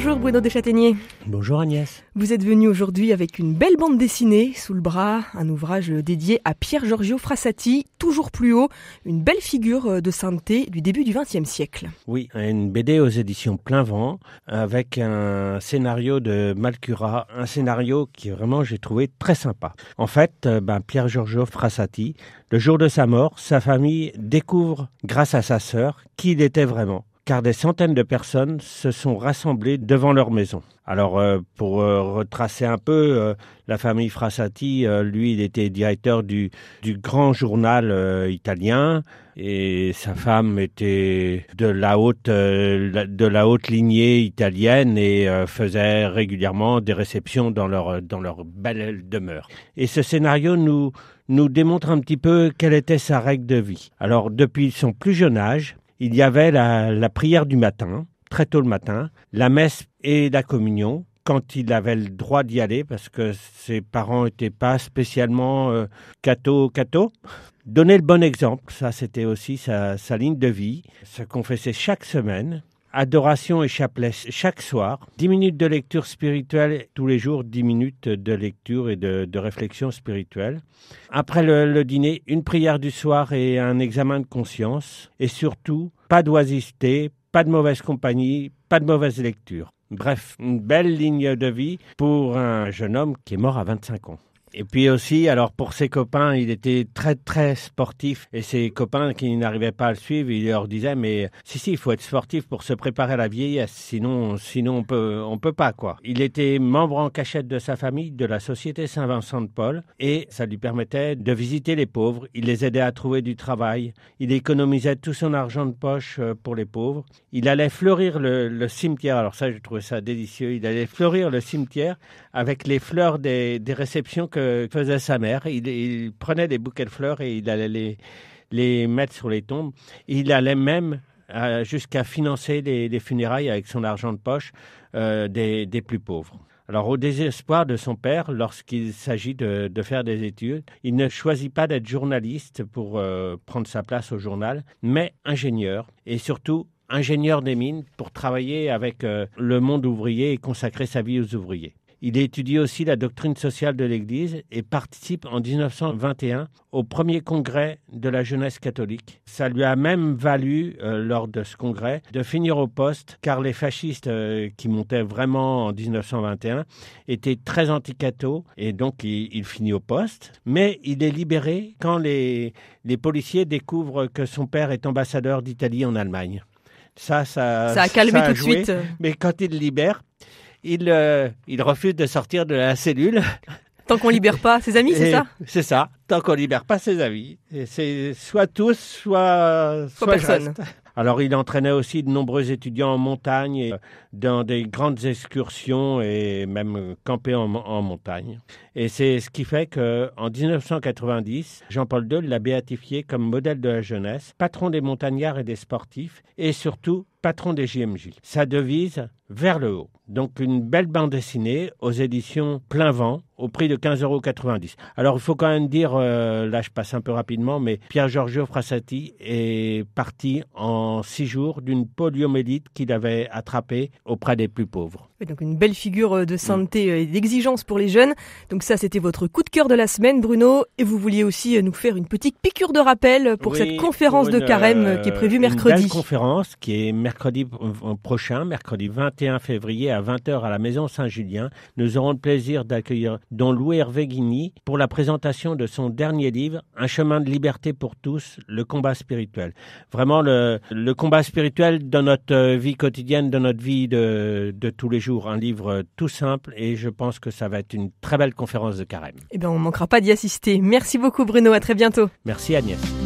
Bonjour Bruno châtaigniers Bonjour Agnès. Vous êtes venu aujourd'hui avec une belle bande dessinée sous le bras, un ouvrage dédié à Pierre Giorgio Frassati, toujours plus haut, une belle figure euh, de sainteté du début du XXe siècle. Oui, une BD aux éditions Plein Vent avec un scénario de Malcura, un scénario qui vraiment j'ai trouvé très sympa. En fait, euh, ben, Pierre Giorgio Frassati, le jour de sa mort, sa famille découvre grâce à sa sœur qui il était vraiment car des centaines de personnes se sont rassemblées devant leur maison. Alors, euh, pour euh, retracer un peu, euh, la famille Frassati, lui, il était directeur du, du grand journal italien et sa femme était de la haute, de la haute lignée italienne et faisait régulièrement des réceptions dans leur, dans leur belle demeure. Et ce scénario nous, nous démontre un petit peu quelle était sa règle de vie. Alors, depuis son plus jeune âge, il y avait la, prière du matin, très tôt le matin, la messe et la communion quand il avait le droit d'y aller, parce que ses parents n'étaient pas spécialement euh, catho Donner le bon exemple, ça c'était aussi sa, sa ligne de vie, se confesser chaque semaine, adoration et chapelet chaque soir, 10 minutes de lecture spirituelle tous les jours, 10 minutes de lecture et de, réflexion spirituelle. Après le, dîner, une prière du soir et un examen de conscience. Et surtout, pas d'oisiveté, pas de mauvaise compagnie, pas de mauvaise lecture. Bref, une belle ligne de vie pour un jeune homme qui est mort à 25 ans. Et puis aussi, alors pour ses copains, il était très très sportif et ses copains qui n'arrivaient pas à le suivre, il leur disait mais si si, il faut être sportif pour se préparer à la vieillesse, sinon sinon on peut on peut pas quoi. Il était membre en cachette de sa famille de la société Saint-Vincent de Paul et ça lui permettait de visiter les pauvres, il les aidait à trouver du travail, il économisait tout son argent de poche euh, pour les pauvres, il allait fleurir le, cimetière. Alors ça, je trouvais ça délicieux, il allait fleurir le cimetière avec les fleurs des, des réceptions que faisait sa mère. Il, prenait des bouquets de fleurs et il allait les, mettre sur les tombes. Il allait même euh, jusqu'à financer les, funérailles avec son argent de poche euh, des, plus pauvres. Alors, au désespoir de son père, lorsqu'il s'agit de, faire des études, il ne choisit pas d'être journaliste pour euh, prendre sa place au journal, mais ingénieur et surtout ingénieur des mines pour travailler avec le monde ouvrier et consacrer sa vie aux ouvriers. Il étudie aussi la doctrine sociale de l'Église et participe en 1921 au premier congrès de la jeunesse catholique. Ça lui a même valu, euh, lors de ce congrès, de finir au poste, car les fascistes euh, qui montaient vraiment en 1921 étaient très anti-catho et donc il, finit au poste. Mais il est libéré quand les, policiers découvrent que son père est ambassadeur d'Italie en Allemagne. Ça, ça, ça a calmé tout de suite. Mais quand il libère, euh, il, refuse de sortir de la cellule. Tant qu'on libère pas ses amis, c'est ça C'est ça. Tant qu'on libère pas ses amis, c'est soit tous, soit personne. Alors, il entraînait aussi de nombreux étudiants en montagne, euh, dans des grandes excursions et même camper en, en montagne. Et c'est ce qui fait qu'en 1990, Jean-Paul II l'a béatifié comme modèle de la jeunesse, patron des montagnards et des sportifs, et surtout patron des JMJ. Sa devise, vers le haut. Donc une belle bande dessinée aux éditions Plein Vent au prix de 15,90 euros. Alors il faut quand même dire, euh, là je passe un peu rapidement, mais Pierre Giorgio Frassati est parti en six jours d'une poliomélite qu'il avait attrapée auprès des plus pauvres. donc une belle figure euh, de sainteté euh, et d'exigence pour les jeunes. Donc ça c'était votre coup de cœur de la semaine Bruno, et vous vouliez aussi nous faire une petite piqûre de rappel pour cette conférence de carême qui est prévue mercredi. Une conférence qui est mercredi mercredi prochain, mercredi 21 février à 20h à la Maison Saint-Julien. Nous aurons le plaisir d'accueillir Don Louis Hervé Guigny pour la présentation de son dernier livre, Un chemin de liberté pour tous, le combat spirituel. Vraiment le, combat spirituel dans notre euh, vie quotidienne, dans notre vie de, tous les jours. Un livre euh, tout simple et je pense que ça va être une très belle conférence de carême. Eh bien, on ne manquera pas d'y assister. Merci beaucoup Bruno, à très bientôt. Merci Agnès.